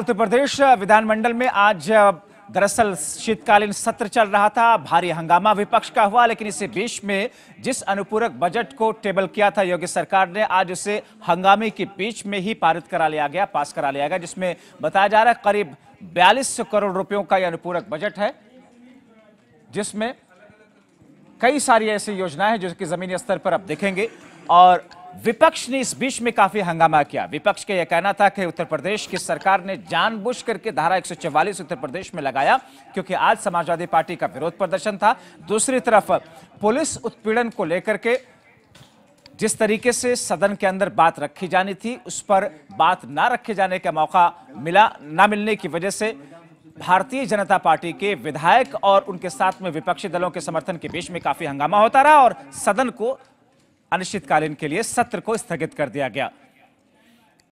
उत्तर प्रदेश विधानमंडल में आज दरअसल शीतकालीन सत्र चल रहा था भारी हंगामा विपक्ष का हुआ लेकिन इसी बीच में जिस अनुपूरक बजट को टेबल किया था योगी सरकार ने आज उसे हंगामे के बीच में ही पारित करा लिया गया पास करा लिया गया जिसमें बताया जा रहा है करीब बयालीस करोड़ रुपयों का यह अनुपूरक बजट है जिसमें कई सारी ऐसी योजनाएं हैं जो कि जमीनी स्तर पर आप देखेंगे और विपक्ष ने इस बीच में काफी हंगामा किया विपक्ष का यह कहना था कि उत्तर प्रदेश की सरकार ने जानबूझ करके धारा 144 उत्तर प्रदेश में लगाया क्योंकि आज समाजवादी पार्टी का विरोध प्रदर्शन था दूसरी तरफ पुलिस उत्पीड़न को लेकर के जिस तरीके से सदन के अंदर बात रखी जानी थी उस पर बात ना रखे जाने का मौका मिला ना मिलने की वजह से भारतीय जनता पार्टी के विधायक और उनके साथ में विपक्षी दलों के समर्थन के बीच में काफी हंगामा होता रहा और सदन को अनिश्चितकालीन के लिए सत्र को स्थगित कर दिया गया